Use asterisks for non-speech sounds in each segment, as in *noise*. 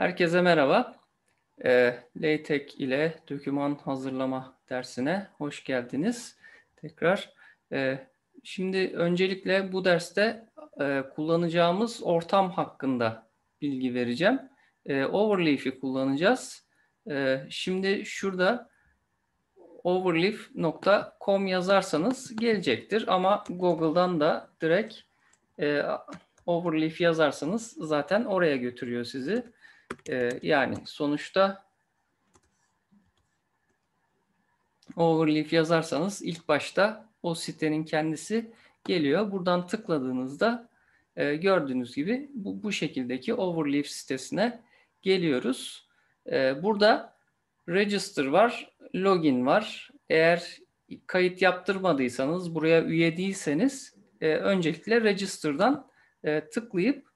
Herkese merhaba. Ee, e, LaTeX ile doküman hazırlama dersine hoş geldiniz. Tekrar e, şimdi öncelikle bu derste e, kullanacağımız ortam hakkında bilgi vereceğim. E, Overleaf'i kullanacağız. E, şimdi şurada overleaf.com yazarsanız gelecektir ama Google'dan da direkt e, overleaf yazarsanız zaten oraya götürüyor sizi. E, yani sonuçta overleaf yazarsanız ilk başta o sitenin kendisi geliyor. Buradan tıkladığınızda e, gördüğünüz gibi bu, bu şekildeki overleaf sitesine geliyoruz. E, burada register var, login var. Eğer kayıt yaptırmadıysanız, buraya üye değilseniz e, öncelikle register'dan e, tıklayıp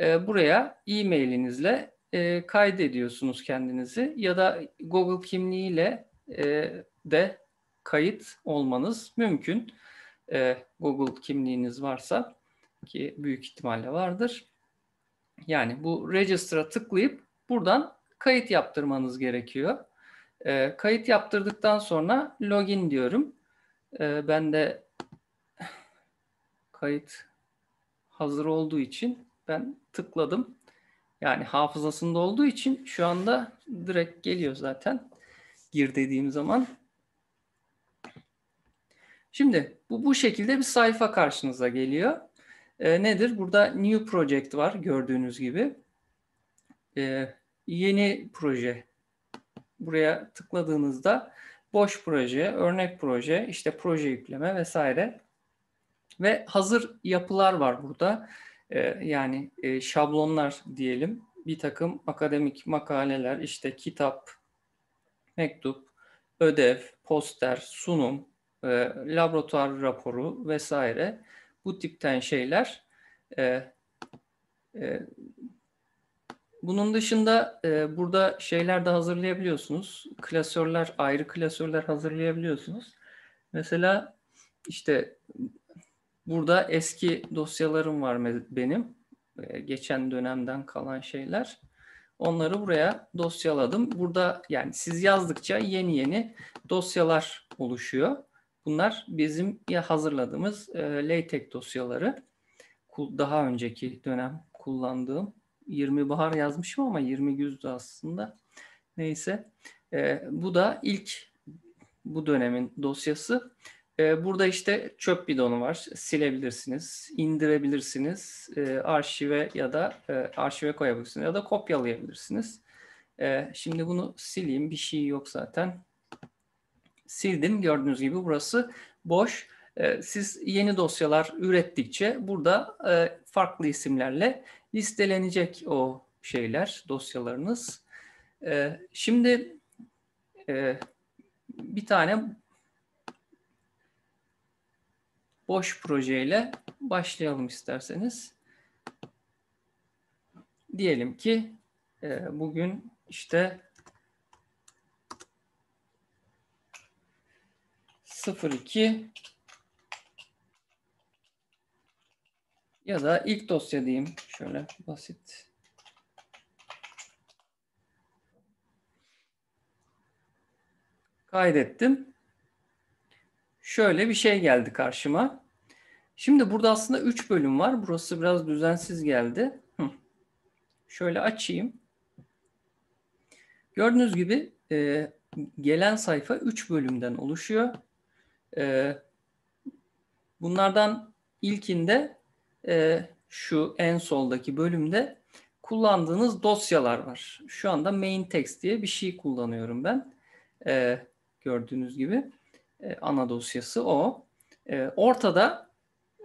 e, buraya e-mailinizle e, kaydediyorsunuz kendinizi ya da Google kimliğiyle e, de kayıt olmanız mümkün. E, Google kimliğiniz varsa ki büyük ihtimalle vardır. Yani bu register'a tıklayıp buradan kayıt yaptırmanız gerekiyor. E, kayıt yaptırdıktan sonra login diyorum. E, ben de *sighs* kayıt hazır olduğu için ben tıkladım. Yani hafızasında olduğu için şu anda direkt geliyor zaten. Gir dediğim zaman. Şimdi bu, bu şekilde bir sayfa karşınıza geliyor. E, nedir? Burada New Project var gördüğünüz gibi. E, yeni proje. Buraya tıkladığınızda boş proje, örnek proje, işte proje yükleme vesaire. Ve hazır yapılar var burada. Burada ee, yani e, şablonlar diyelim bir takım akademik makaleler işte kitap, mektup, ödev, poster, sunum, e, laboratuvar raporu vesaire bu tipten şeyler e, bunun dışında burada şeyler de hazırlayabiliyorsunuz. Klasörler, ayrı klasörler hazırlayabiliyorsunuz. Mesela işte Burada eski dosyalarım var benim. Ee, geçen dönemden kalan şeyler. Onları buraya dosyaladım. Burada yani siz yazdıkça yeni yeni dosyalar oluşuyor. Bunlar bizim ya hazırladığımız e, LaTeX dosyaları. Daha önceki dönem kullandığım 20 bahar yazmışım ama 20 güzdü aslında. Neyse. E, bu da ilk bu dönemin dosyası. Ee, burada işte çöp bidonu var. Silebilirsiniz, indirebilirsiniz, e, arşive ya da e, arşive koyabilirsiniz ya da kopyalayabilirsiniz. E, şimdi bunu sileyim. Bir şey yok zaten. Sildim. Gördüğünüz gibi burası boş. Siz yeni dosyalar ürettikçe burada farklı isimlerle listelenecek o şeyler, dosyalarınız. Şimdi bir tane boş projeyle başlayalım isterseniz. Diyelim ki e, bugün işte 02 ya da ilk dosya diyeyim şöyle basit kaydettim şöyle bir şey geldi karşıma. Şimdi burada aslında 3 bölüm var. Burası biraz düzensiz geldi. Hı. Şöyle açayım. Gördüğünüz gibi e, gelen sayfa 3 bölümden oluşuyor. E, bunlardan ilkinde e, şu en soldaki bölümde kullandığınız dosyalar var. Şu anda main text diye bir şey kullanıyorum ben. E, gördüğünüz gibi e, ana dosyası o. E, ortada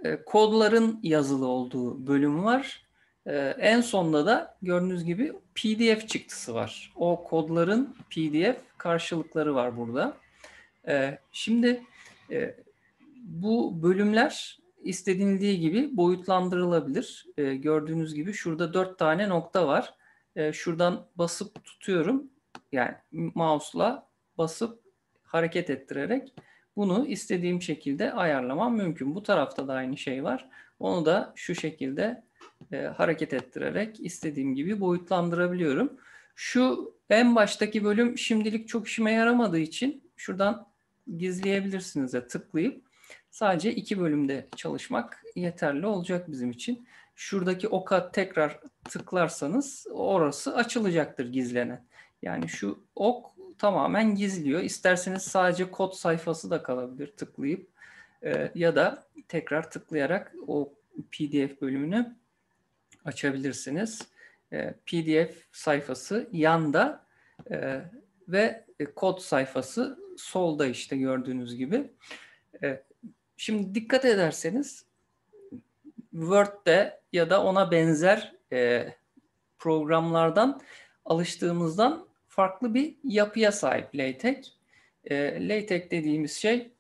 e, kodların yazılı olduğu bölüm var. E, en sonda da gördüğünüz gibi PDF çıktısı var. O kodların PDF karşılıkları var burada. şimdi bu bölümler istediğindiği gibi boyutlandırılabilir. gördüğünüz gibi şurada dört tane nokta var. şuradan basıp tutuyorum. Yani mouse'la basıp hareket ettirerek bunu istediğim şekilde ayarlamam mümkün. Bu tarafta da aynı şey var. Onu da şu şekilde e, hareket ettirerek istediğim gibi boyutlandırabiliyorum. Şu en baştaki bölüm şimdilik çok işime yaramadığı için şuradan gizleyebilirsiniz de tıklayıp sadece iki bölümde çalışmak yeterli olacak bizim için. Şuradaki oka tekrar tıklarsanız orası açılacaktır gizlenen. Yani şu ok tamamen gizliyor. İsterseniz sadece kod sayfası da kalabilir tıklayıp e, ya da tekrar tıklayarak o PDF bölümünü açabilirsiniz. E, PDF sayfası yanda e, ve kod sayfası solda işte gördüğünüz gibi. E, şimdi dikkat ederseniz Word'de ya da ona benzer e, programlardan alıştığımızdan farklı bir yapıya sahip LaTeX. E, ee, LaTeX e dediğimiz şey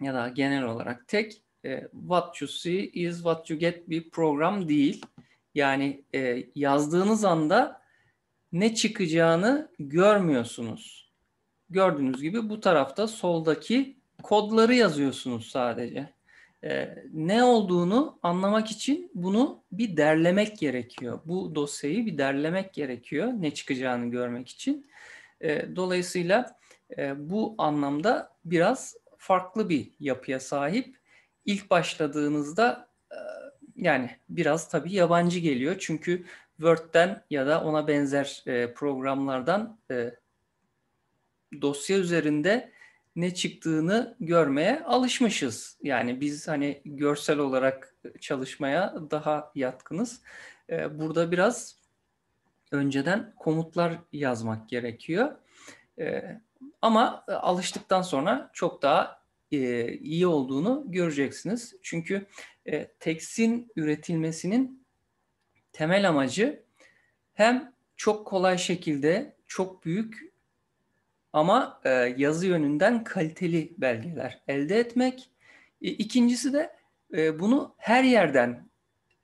ya da genel olarak tek e, what you see is what you get bir program değil. Yani e, yazdığınız anda ne çıkacağını görmüyorsunuz. Gördüğünüz gibi bu tarafta soldaki kodları yazıyorsunuz sadece e, ne olduğunu anlamak için bunu bir derlemek gerekiyor. Bu dosyayı bir derlemek gerekiyor ne çıkacağını görmek için. E, dolayısıyla e, bu anlamda biraz farklı bir yapıya sahip. İlk başladığınızda e, yani biraz tabii yabancı geliyor çünkü Word'den ya da ona benzer e, programlardan e, dosya üzerinde ne çıktığını görmeye alışmışız. Yani biz hani görsel olarak çalışmaya daha yatkınız. Ee, burada biraz önceden komutlar yazmak gerekiyor. Ee, ama alıştıktan sonra çok daha e, iyi olduğunu göreceksiniz. Çünkü e, teksin üretilmesinin temel amacı hem çok kolay şekilde çok büyük ama e, yazı yönünden kaliteli belgeler elde etmek. E, ikincisi de e, bunu her yerden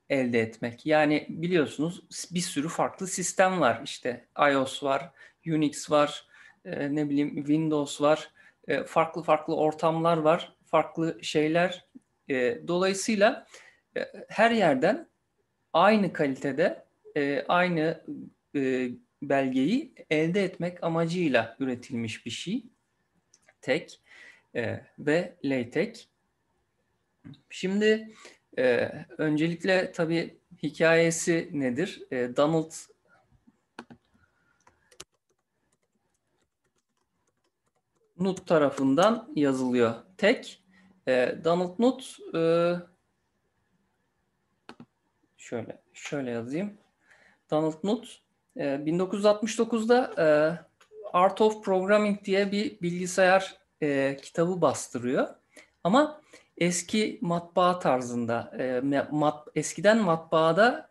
elde etmek. Yani biliyorsunuz bir sürü farklı sistem var. İşte iOS var, Unix var, e, ne bileyim Windows var, e, farklı farklı ortamlar var, farklı şeyler. E, dolayısıyla e, her yerden aynı kalitede, e, aynı e, belgeyi elde etmek amacıyla üretilmiş bir şey. Tek e, ve LaTeX. Şimdi e, öncelikle tabii hikayesi nedir? E, Donald Nut tarafından yazılıyor. Tek e, Donald Nut e, şöyle şöyle yazayım. Donald Nut 1969'da ee, e, Art of Programming diye bir bilgisayar e, kitabı bastırıyor. Ama eski matbaa tarzında, e, eskiden matbaada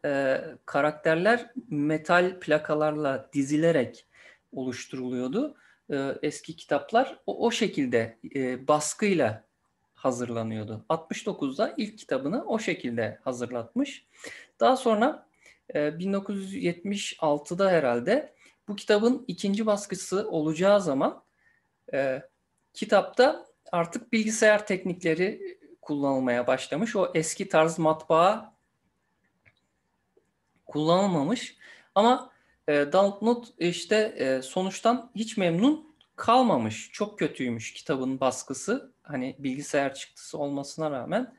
karakterler metal plakalarla dizilerek oluşturuluyordu. eski kitaplar o, şekilde e, baskıyla hazırlanıyordu. 69'da ilk kitabını o şekilde hazırlatmış. Daha sonra 1976'da ee, herhalde bu kitabın ikinci baskısı olacağı zaman e, kitapta artık bilgisayar teknikleri kullanılmaya başlamış. O eski tarz matbaa kullanılmamış. Ama e, Dalton işte e, sonuçtan hiç memnun kalmamış. Çok kötüymüş kitabın baskısı. Hani bilgisayar çıktısı olmasına rağmen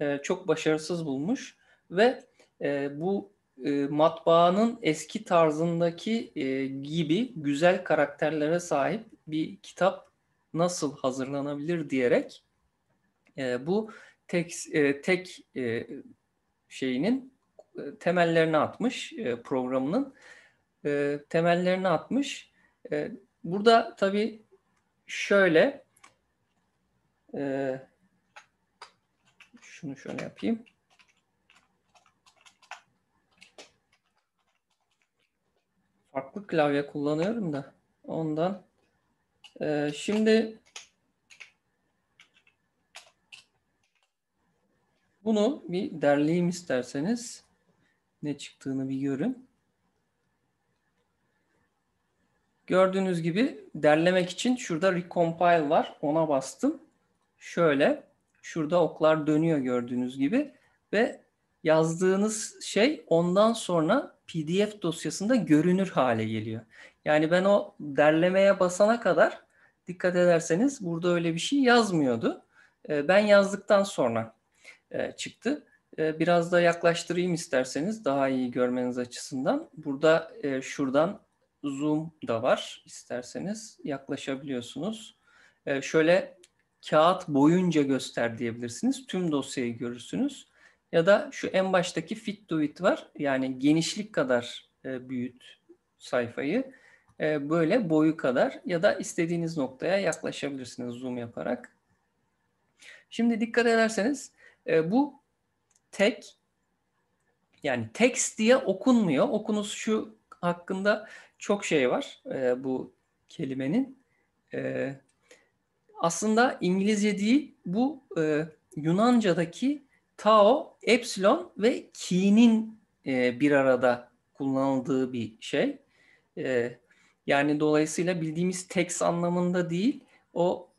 e, çok başarısız bulmuş ve e, bu e, matbaanın eski tarzındaki e, gibi güzel karakterlere sahip bir kitap nasıl hazırlanabilir diyerek e, bu tek tek şeyinin temellerini atmış programının temellerini atmış. burada tabi şöyle şunu şöyle yapayım. farklı klavye kullanıyorum da ondan. Ee, şimdi bunu bir derleyeyim isterseniz. Ne çıktığını bir görün. Gördüğünüz gibi derlemek için şurada recompile var. Ona bastım. Şöyle şurada oklar dönüyor gördüğünüz gibi ve yazdığınız şey ondan sonra PDF dosyasında görünür hale geliyor. Yani ben o derlemeye basana kadar dikkat ederseniz burada öyle bir şey yazmıyordu. Ee, ben yazdıktan sonra e, çıktı. Ee, biraz da yaklaştırayım isterseniz daha iyi görmeniz açısından. Burada e, şuradan zoom da var. İsterseniz yaklaşabiliyorsunuz. Ee, şöyle kağıt boyunca göster diyebilirsiniz. Tüm dosyayı görürsünüz. Ya da şu en baştaki fit to it var. Yani genişlik kadar e, büyüt sayfayı. E, böyle boyu kadar ya da istediğiniz noktaya yaklaşabilirsiniz zoom yaparak. Şimdi dikkat ederseniz e, bu tek yani text diye okunmuyor. Okunuz şu hakkında çok şey var e, bu kelimenin. E, aslında İngilizce değil bu e, Yunanca'daki tau, epsilon ve ki'nin e, bir arada kullanıldığı bir şey. E, yani dolayısıyla bildiğimiz teks anlamında değil, o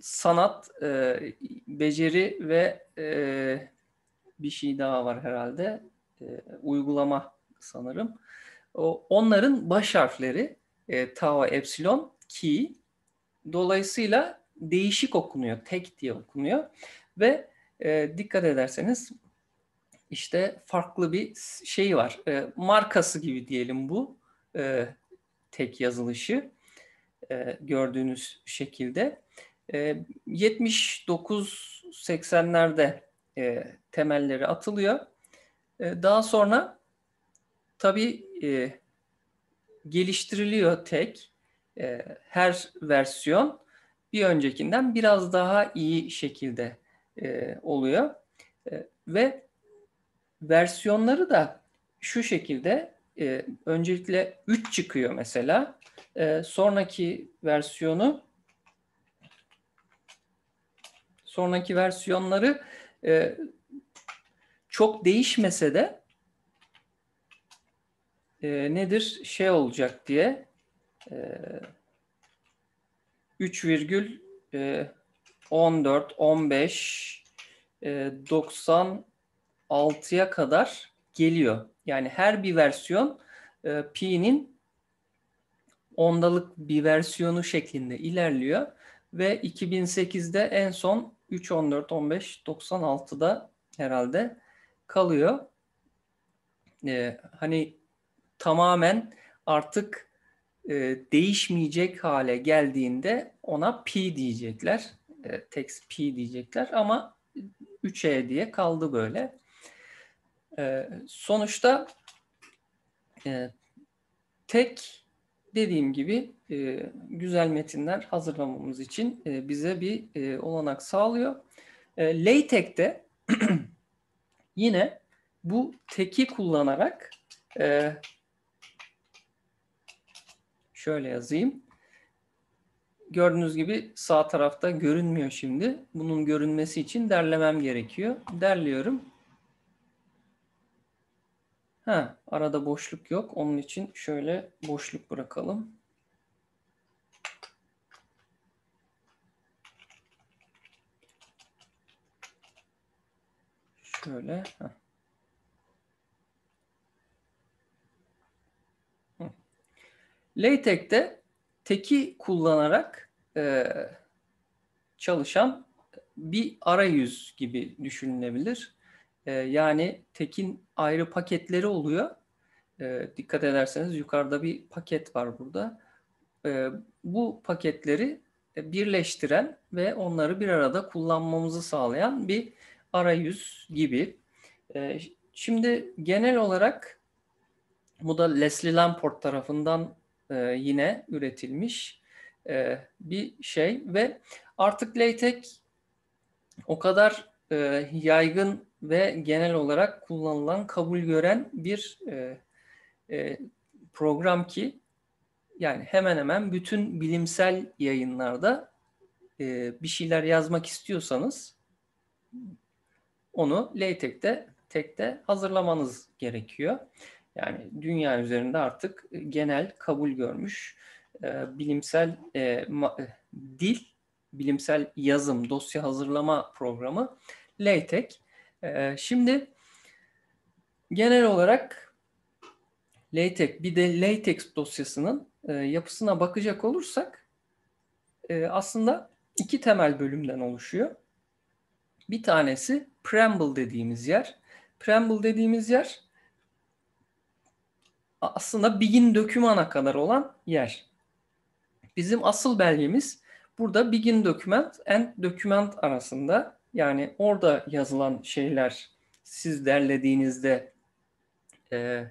sanat, e, beceri ve e, bir şey daha var herhalde, e, uygulama sanırım. O, onların baş harfleri e, tau, epsilon, ki. Dolayısıyla değişik okunuyor, tek diye okunuyor ve e, dikkat ederseniz işte farklı bir şey var. E, markası gibi diyelim bu e, tek yazılışı e, gördüğünüz şekilde. E, 79-80'lerde e, temelleri atılıyor. E, daha sonra tabii e, geliştiriliyor tek. E, her versiyon bir öncekinden biraz daha iyi şekilde e, oluyor. E, ve versiyonları da şu şekilde e, öncelikle 3 çıkıyor mesela. E, sonraki versiyonu sonraki versiyonları e, çok değişmese de e, nedir şey olacak diye e, 3 virgül e, 14, 15, 96'ya kadar geliyor. Yani her bir versiyon e, pi'nin ondalık bir versiyonu şeklinde ilerliyor ve 2008'de en son 3 14 15 96'da herhalde kalıyor. Ee, hani tamamen artık e, değişmeyecek hale geldiğinde ona pi diyecekler e, text p diyecekler ama 3e diye kaldı böyle. E, sonuçta e, tek dediğim gibi e, güzel metinler hazırlamamız için e, bize bir e, olanak sağlıyor. E, LaTeX'te *clears throat* yine bu teki kullanarak e, şöyle yazayım gördüğünüz gibi sağ tarafta görünmüyor şimdi. Bunun görünmesi için derlemem gerekiyor. Derliyorum. Ha, arada boşluk yok. Onun için şöyle boşluk bırakalım. Şöyle. Heh. LaTeX'te teki kullanarak e, çalışan bir arayüz gibi düşünülebilir. E, yani tekin ayrı paketleri oluyor. E, dikkat ederseniz yukarıda bir paket var burada. E, bu paketleri birleştiren ve onları bir arada kullanmamızı sağlayan bir arayüz gibi. E, şimdi genel olarak bu da Leslie Lamport tarafından e, yine üretilmiş e, bir şey ve artık LaTeX o kadar e, yaygın ve genel olarak kullanılan, kabul gören bir e, e, program ki yani hemen hemen bütün bilimsel yayınlarda e, bir şeyler yazmak istiyorsanız onu LaTeX'te tekte hazırlamanız gerekiyor. Yani dünya üzerinde artık genel kabul görmüş e, bilimsel e, ma, e, dil, bilimsel yazım, dosya hazırlama programı LaTeX. E, e, şimdi genel olarak LaTeX, bir de LaTeX dosyasının e, yapısına bakacak olursak e, aslında iki temel bölümden oluşuyor. Bir tanesi preamble dediğimiz yer. Preamble dediğimiz yer aslında begin dökümana kadar olan yer. Bizim asıl belgemiz burada begin document and document arasında yani orada yazılan şeyler siz derlediğinizde e,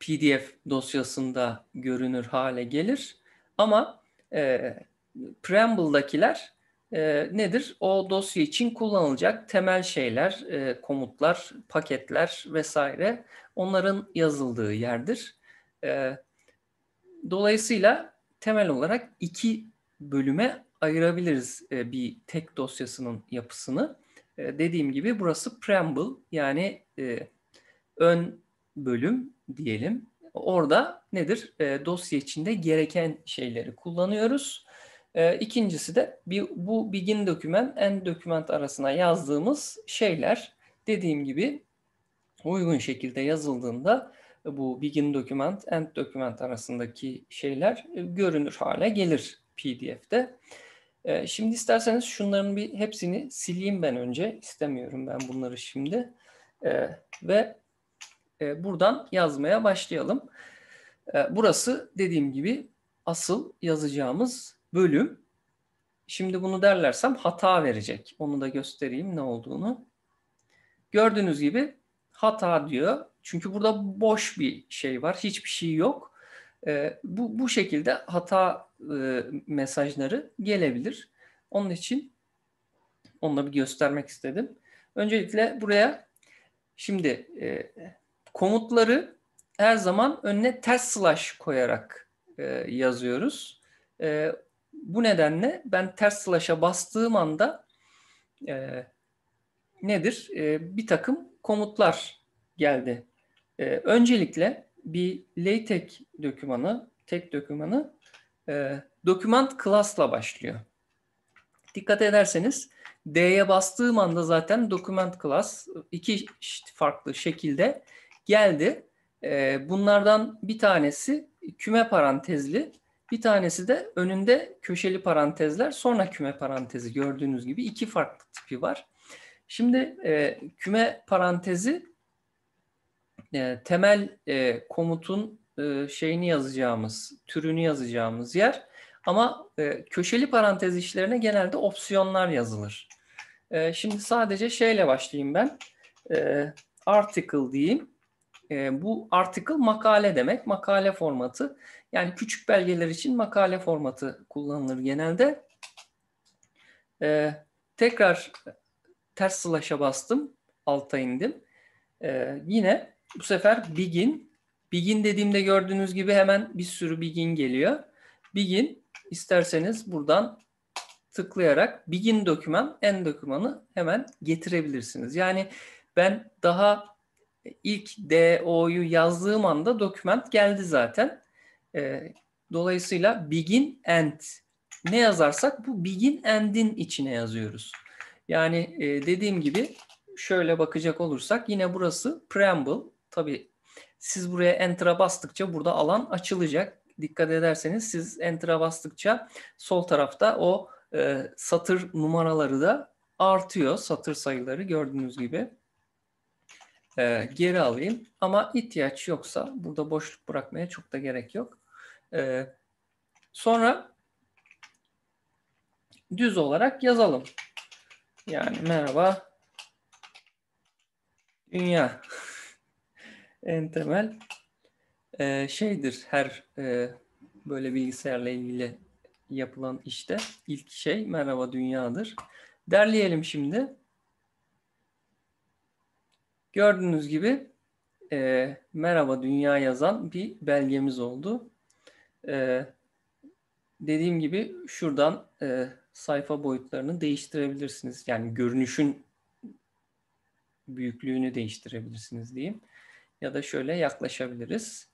PDF dosyasında görünür hale gelir. Ama e, Preamble'dakiler e, nedir? O dosya için kullanılacak temel şeyler, e, komutlar, paketler vesaire onların yazıldığı yerdir. E, dolayısıyla temel olarak iki bölüme ayırabiliriz e, bir tek dosyasının yapısını. E, dediğim gibi burası preamble yani e, ön bölüm diyelim. Orada nedir? dosya içinde gereken şeyleri kullanıyoruz. İkincisi de bu begin document, end document arasına yazdığımız şeyler dediğim gibi uygun şekilde yazıldığında e, bu begin document, end document arasındaki şeyler e, görünür hale gelir PDF'de. E, şimdi isterseniz şunların bir hepsini sileyim ben önce. İstemiyorum ben bunları şimdi. Ve buradan yazmaya başlayalım. Burası dediğim gibi asıl yazacağımız bölüm. Şimdi bunu derlersem hata verecek. Onu da göstereyim ne olduğunu. Gördüğünüz gibi hata diyor çünkü burada boş bir şey var. Hiçbir şey yok. E, bu, bu şekilde hata e, mesajları gelebilir. Onun için onu da bir göstermek istedim. Öncelikle buraya şimdi e, komutları her zaman önüne ters slash koyarak e, yazıyoruz. E, bu nedenle ben ters slash'a bastığım anda e, nedir? E, bir takım komutlar geldi e, öncelikle bir LaTeX dokümanı, tek dokümanı e, document class'la başlıyor. Dikkat ederseniz D'ye bastığım anda zaten document class iki farklı şekilde geldi. E, bunlardan bir tanesi küme parantezli, bir tanesi de önünde köşeli parantezler, sonra küme parantezi. Gördüğünüz gibi iki farklı tipi var. Şimdi e, küme parantezi e, temel e, komutun e, şeyini yazacağımız, türünü yazacağımız yer. Ama e, köşeli parantez işlerine genelde opsiyonlar yazılır. E, şimdi sadece şeyle başlayayım ben. E, article diyeyim. E, bu article makale demek. Makale formatı. Yani küçük belgeler için makale formatı kullanılır genelde. E, tekrar ters slash'a bastım. Alta indim. E, yine bu sefer begin. Begin dediğimde gördüğünüz gibi hemen bir sürü begin geliyor. Begin isterseniz buradan tıklayarak begin doküman, end dokümanı hemen getirebilirsiniz. Yani ben daha ilk DO'yu yazdığım anda doküment geldi zaten. Ee, dolayısıyla begin end ne yazarsak bu begin end'in içine yazıyoruz. Yani e, dediğim gibi şöyle bakacak olursak yine burası preamble Tabii siz buraya enter'a bastıkça burada alan açılacak. Dikkat ederseniz siz enter'a bastıkça sol tarafta o e, satır numaraları da artıyor. Satır sayıları gördüğünüz gibi. E, geri alayım ama ihtiyaç yoksa burada boşluk bırakmaya çok da gerek yok. E, sonra düz olarak yazalım. Yani merhaba dünya en temel e, şeydir her e, böyle bilgisayarla ilgili yapılan işte ilk şey merhaba dünyadır. Derleyelim şimdi. Gördüğünüz gibi e, merhaba dünya yazan bir belgemiz oldu. E, dediğim gibi şuradan e, sayfa boyutlarını değiştirebilirsiniz. Yani görünüşün büyüklüğünü değiştirebilirsiniz diyeyim ya da şöyle yaklaşabiliriz.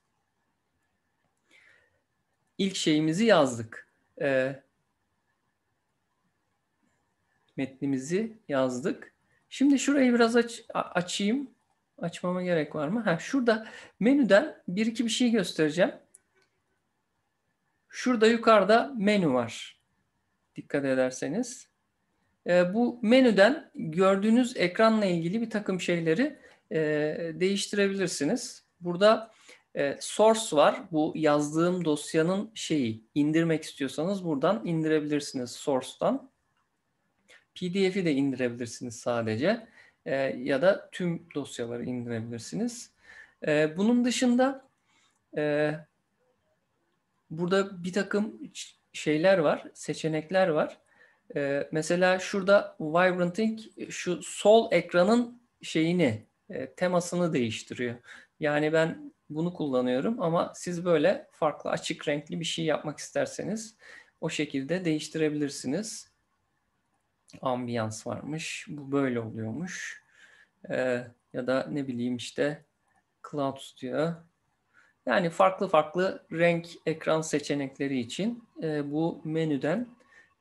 İlk şeyimizi yazdık. E, metnimizi yazdık. Şimdi şurayı biraz aç, açayım. Açmama gerek var mı? Ha, şurada menüden bir iki bir şey göstereceğim. Şurada yukarıda menü var. Dikkat ederseniz. E, bu menüden gördüğünüz ekranla ilgili bir takım şeyleri e, değiştirebilirsiniz. Burada e, source var. Bu yazdığım dosyanın şeyi indirmek istiyorsanız buradan indirebilirsiniz source'dan. PDF'i de indirebilirsiniz sadece e, ya da tüm dosyaları indirebilirsiniz. E, bunun dışında e, burada bir takım şeyler var, seçenekler var. E, mesela şurada Vibrant Ink e, şu sol ekranın şeyini e, temasını değiştiriyor. Yani ben bunu kullanıyorum ama siz böyle farklı açık renkli bir şey yapmak isterseniz o şekilde değiştirebilirsiniz. Ambiyans varmış, bu böyle oluyormuş. Ee, ya da ne bileyim işte Clouds diyor. Yani farklı farklı renk ekran seçenekleri için e, bu menüden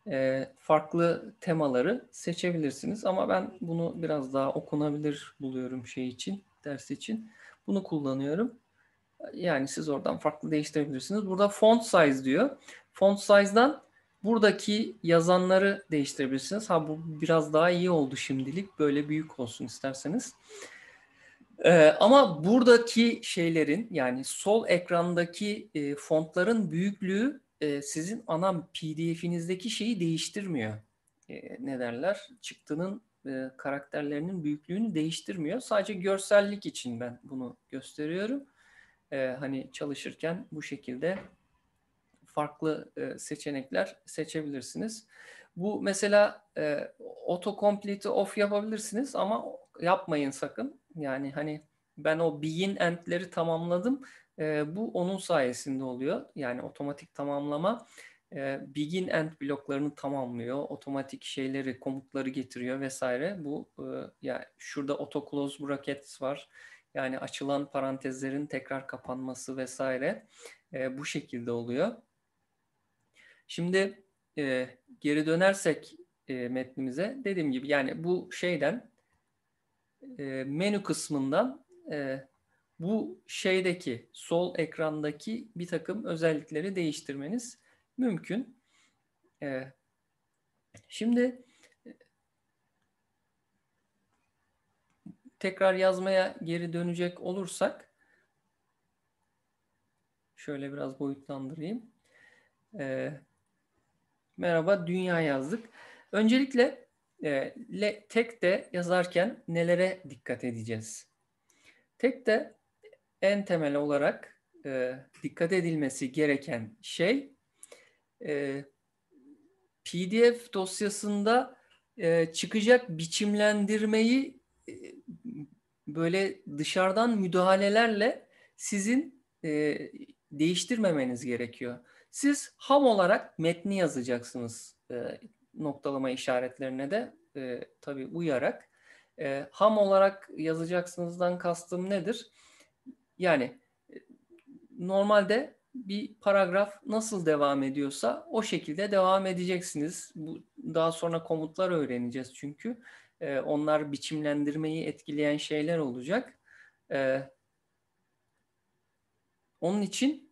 e, farklı temaları seçebilirsiniz. Ama ben bunu biraz daha okunabilir buluyorum şey için, ders için. Bunu kullanıyorum. Yani siz oradan farklı değiştirebilirsiniz. Burada font size diyor. Font size'dan buradaki yazanları değiştirebilirsiniz. Ha bu biraz daha iyi oldu şimdilik. Böyle büyük olsun isterseniz. Ee, ama buradaki şeylerin yani sol ekrandaki e, fontların büyüklüğü e, sizin ana PDF'inizdeki şeyi değiştirmiyor. E, ne derler? Çıktının e, karakterlerinin büyüklüğünü değiştirmiyor. Sadece görsellik için ben bunu gösteriyorum. E, hani çalışırken bu şekilde farklı seçenekler seçebilirsiniz. Bu mesela e, autocomplete'i off yapabilirsiniz ama yapmayın sakın. Yani hani ben o begin end'leri tamamladım. E, bu onun sayesinde oluyor. Yani otomatik tamamlama e, begin end bloklarını tamamlıyor. Otomatik şeyleri, komutları getiriyor vesaire. Bu e, yani şurada auto close brackets var. Yani açılan parantezlerin tekrar kapanması vesaire e, bu şekilde oluyor. Şimdi e, geri dönersek e, metnimize dediğim gibi yani bu şeyden e, menü kısmından e, bu şeydeki sol ekrandaki bir takım özellikleri değiştirmeniz mümkün. Ee, şimdi e, tekrar yazmaya geri dönecek olursak şöyle biraz boyutlandırayım. Ee, merhaba dünya yazdık. Öncelikle e, tek de yazarken nelere dikkat edeceğiz? Tek de en temel olarak e, dikkat edilmesi gereken şey e, PDF dosyasında e, çıkacak biçimlendirmeyi e, böyle dışarıdan müdahalelerle sizin e, değiştirmemeniz gerekiyor. Siz ham olarak metni yazacaksınız e, noktalama işaretlerine de e, tabii uyarak. E, ham olarak yazacaksınızdan kastım nedir? Yani e, normalde bir paragraf nasıl devam ediyorsa o şekilde devam edeceksiniz. Bu daha sonra komutlar öğreneceğiz çünkü e, onlar biçimlendirmeyi etkileyen şeyler olacak. E, onun için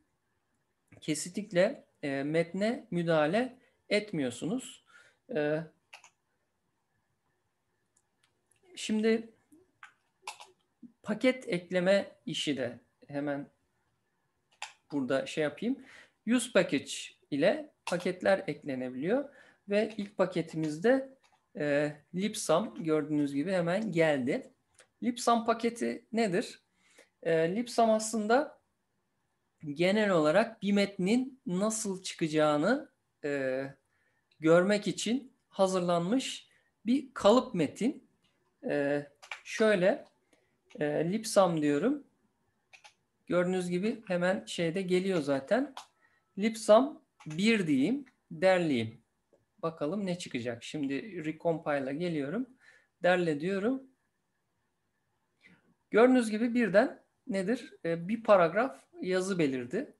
kesinlikle e, metne müdahale etmiyorsunuz. E, şimdi paket ekleme işi de hemen burada şey yapayım. Use package ile paketler eklenebiliyor ve ilk paketimizde e, Lipsum gördüğünüz gibi hemen geldi. Lipsum paketi nedir? E, Lipsum aslında genel olarak bir metnin nasıl çıkacağını e, görmek için hazırlanmış bir kalıp metin. E, şöyle e, Lipsam diyorum. Gördüğünüz gibi hemen şeyde geliyor zaten. Lipsam 1 diyeyim, derleyeyim. Bakalım ne çıkacak. Şimdi recompile'a geliyorum. Derle diyorum. Gördüğünüz gibi birden nedir? E, bir paragraf yazı belirdi.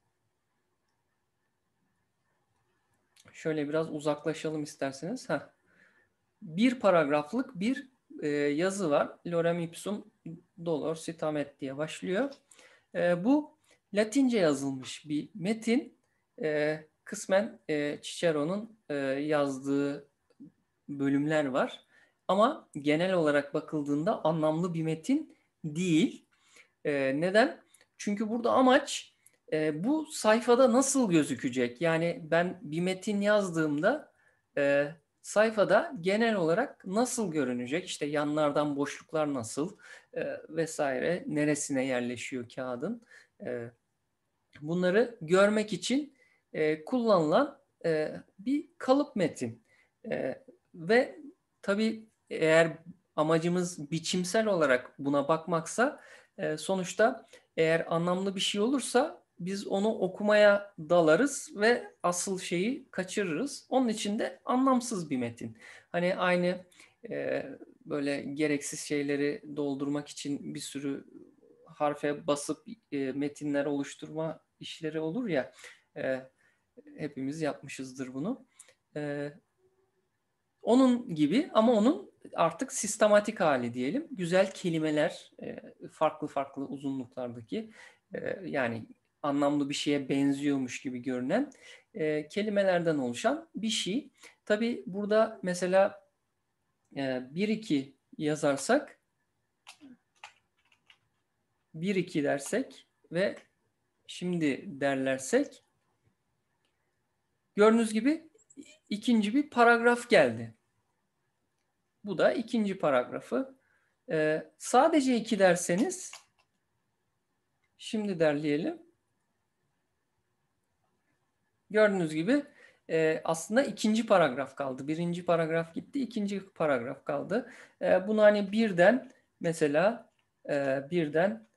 Şöyle biraz uzaklaşalım isterseniz. Heh. Bir paragraflık bir e, yazı var. Lorem ipsum dolor sitamet diye başlıyor. E, bu Latince yazılmış bir metin. E, kısmen e, Cicero'nun e, yazdığı bölümler var. Ama genel olarak bakıldığında anlamlı bir metin değil. E, neden? Çünkü burada amaç e, bu sayfada nasıl gözükecek? Yani ben bir metin yazdığımda e, sayfada genel olarak nasıl görünecek? İşte yanlardan boşluklar nasıl e, vesaire neresine yerleşiyor kağıdın? E, bunları görmek için e, kullanılan e, bir kalıp metin. E, ve tabii eğer amacımız biçimsel olarak buna bakmaksa e, sonuçta eğer anlamlı bir şey olursa biz onu okumaya dalarız ve asıl şeyi kaçırırız. Onun için de anlamsız bir metin. Hani aynı e, böyle gereksiz şeyleri doldurmak için bir sürü harfe basıp e, metinler oluşturma işleri olur ya. E, hepimiz yapmışızdır bunu. E, onun gibi ama onun artık sistematik hali diyelim. Güzel kelimeler, e, farklı farklı uzunluklardaki e, yani anlamlı bir şeye benziyormuş gibi görünen e, kelimelerden oluşan bir şey. Tabi burada mesela e, 1 2 yazarsak bir iki dersek ve şimdi derlersek gördüğünüz gibi ikinci bir paragraf geldi. Bu da ikinci paragrafı. Ee, sadece iki derseniz şimdi derleyelim. Gördüğünüz gibi e, aslında ikinci paragraf kaldı. Birinci paragraf gitti, ikinci paragraf kaldı. E, bunu hani birden mesela e, birden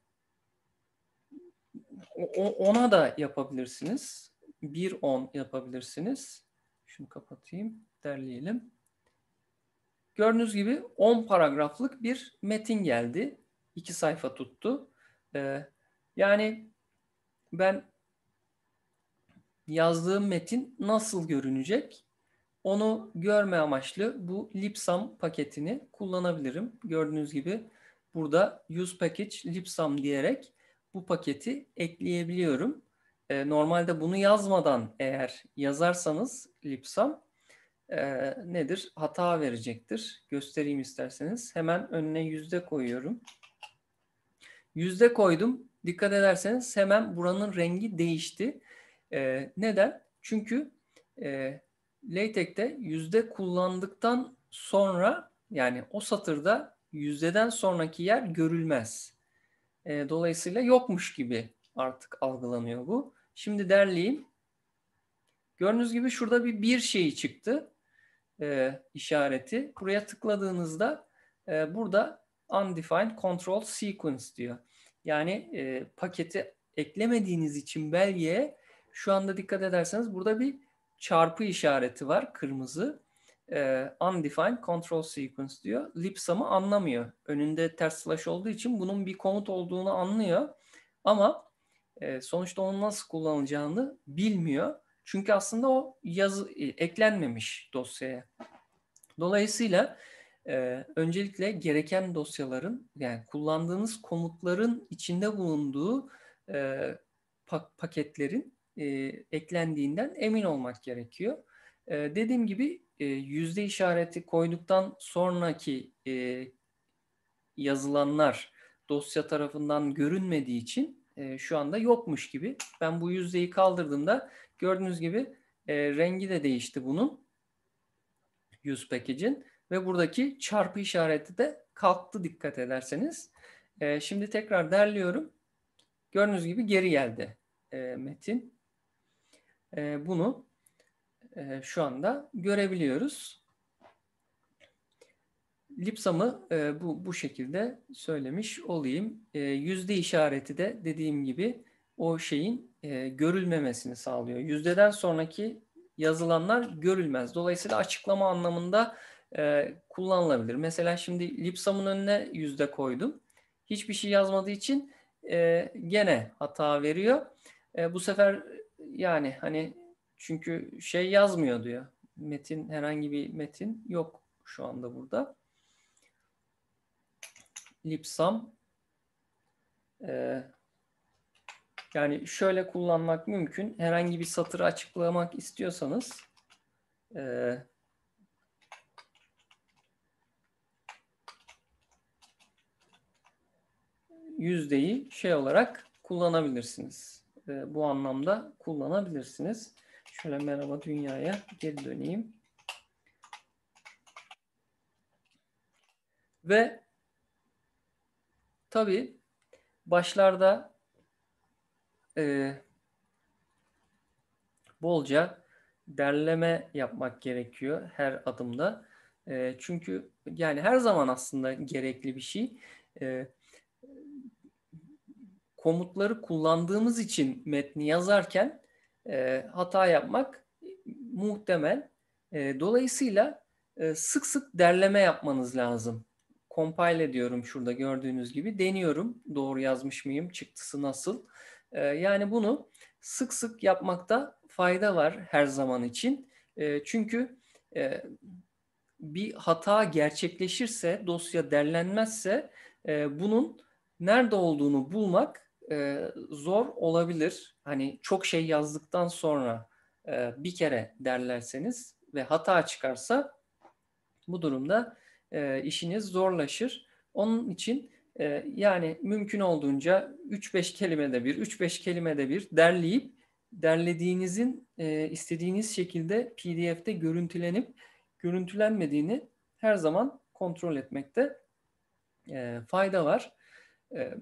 o, ona da yapabilirsiniz. Bir on yapabilirsiniz. Şunu kapatayım, derleyelim. Gördüğünüz gibi 10 paragraflık bir metin geldi. 2 sayfa tuttu. Ee, yani ben yazdığım metin nasıl görünecek? Onu görme amaçlı bu Lipsum paketini kullanabilirim. Gördüğünüz gibi burada use package Lipsum diyerek bu paketi ekleyebiliyorum. E, normalde bunu yazmadan eğer yazarsanız Lipsum e, nedir? Hata verecektir. Göstereyim isterseniz. Hemen önüne yüzde koyuyorum. Yüzde koydum. Dikkat ederseniz hemen buranın rengi değişti. E, neden? Çünkü e, LaTeX'te yüzde kullandıktan sonra yani o satırda yüzdeden sonraki yer görülmez. E, dolayısıyla yokmuş gibi artık algılanıyor bu. Şimdi derleyeyim. Gördüğünüz gibi şurada bir bir şey çıktı e, işareti. Buraya tıkladığınızda e, burada undefined control sequence diyor. Yani e, paketi eklemediğiniz için belgeye şu anda dikkat ederseniz burada bir çarpı işareti var kırmızı. E, undefined control sequence diyor. Lipsam'ı anlamıyor. Önünde ters slash olduğu için bunun bir komut olduğunu anlıyor. Ama e, sonuçta onu nasıl kullanacağını bilmiyor. Çünkü aslında o yazı e, eklenmemiş dosyaya. Dolayısıyla e, öncelikle gereken dosyaların yani kullandığınız komutların içinde bulunduğu e, paketlerin e, eklendiğinden emin olmak gerekiyor. E, dediğim gibi e, yüzde işareti koyduktan sonraki e, yazılanlar dosya tarafından görünmediği için e, şu anda yokmuş gibi. Ben bu yüzdeyi kaldırdığımda gördüğünüz gibi e, rengi de değişti bunun. Yüz package'in ve buradaki çarpı işareti de kalktı dikkat ederseniz. E, şimdi tekrar derliyorum. Gördüğünüz gibi geri geldi e, metin e, bunu e, şu anda görebiliyoruz. Lipsam'ı e, bu, bu şekilde söylemiş olayım. E, yüzde işareti de dediğim gibi o şeyin e, görülmemesini sağlıyor. Yüzdeden sonraki yazılanlar görülmez. Dolayısıyla açıklama anlamında e, kullanılabilir. Mesela şimdi Lipsam'ın önüne yüzde koydum. Hiçbir şey yazmadığı için e, gene hata veriyor. E, bu sefer yani hani çünkü şey yazmıyor diyor Metin herhangi bir metin yok şu anda burada. Lipsam e, yani şöyle kullanmak mümkün. Herhangi bir satırı açıklamak istiyorsanız e, yüzdeyi şey olarak kullanabilirsiniz e, bu anlamda kullanabilirsiniz. Şöyle merhaba dünyaya geri döneyim. Ve tabi başlarda e, bolca derleme yapmak gerekiyor her adımda. E, çünkü yani her zaman aslında gerekli bir şey. E, komutları kullandığımız için metni yazarken e, hata yapmak muhtemel. E, dolayısıyla e, sık sık derleme yapmanız lazım. Compile ediyorum şurada gördüğünüz gibi. Deniyorum doğru yazmış mıyım, çıktısı nasıl. E, yani bunu sık sık yapmakta fayda var her zaman için. E, çünkü e, bir hata gerçekleşirse, dosya derlenmezse e, bunun nerede olduğunu bulmak e, zor olabilir. Hani çok şey yazdıktan sonra e, bir kere derlerseniz ve hata çıkarsa bu durumda e, işiniz zorlaşır. Onun için e, yani mümkün olduğunca 3-5 kelimede bir, 3-5 kelimede bir derleyip derlediğinizin e, istediğiniz şekilde PDF'de görüntülenip görüntülenmediğini her zaman kontrol etmekte e, fayda var. E,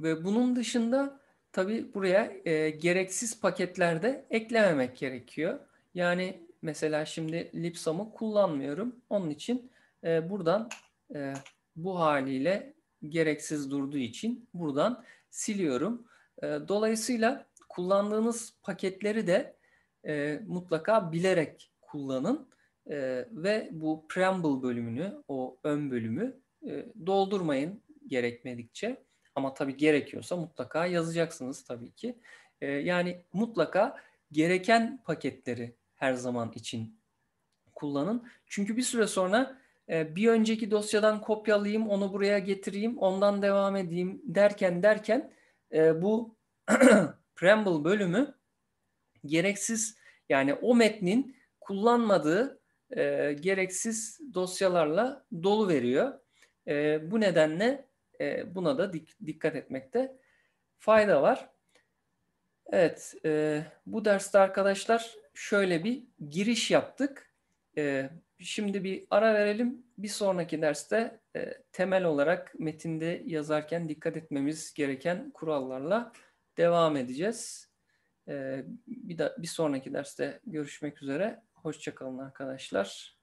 Ve bunun dışında tabi buraya e, gereksiz paketlerde eklememek gerekiyor. Yani mesela şimdi Lipsum'u kullanmıyorum. Onun için e, buradan e, bu haliyle gereksiz durduğu için buradan siliyorum. E, dolayısıyla kullandığınız paketleri de e, mutlaka bilerek kullanın e, ve bu preamble bölümünü, o ön bölümü e, doldurmayın gerekmedikçe. Ama tabii gerekiyorsa mutlaka yazacaksınız tabii ki. E, yani mutlaka gereken paketleri her zaman için kullanın. Çünkü bir süre sonra e, bir önceki dosyadan kopyalayayım, onu buraya getireyim, ondan devam edeyim derken derken e, bu *clears throat* preamble bölümü gereksiz yani o metnin kullanmadığı e, gereksiz dosyalarla dolu veriyor. E, bu nedenle e, buna da dik, dikkat etmekte fayda var. Evet, e, bu derste arkadaşlar şöyle bir giriş yaptık. E, şimdi bir ara verelim. Bir sonraki derste e, temel olarak metinde yazarken dikkat etmemiz gereken kurallarla devam edeceğiz. E, bir, da, bir sonraki derste görüşmek üzere. Hoşçakalın arkadaşlar.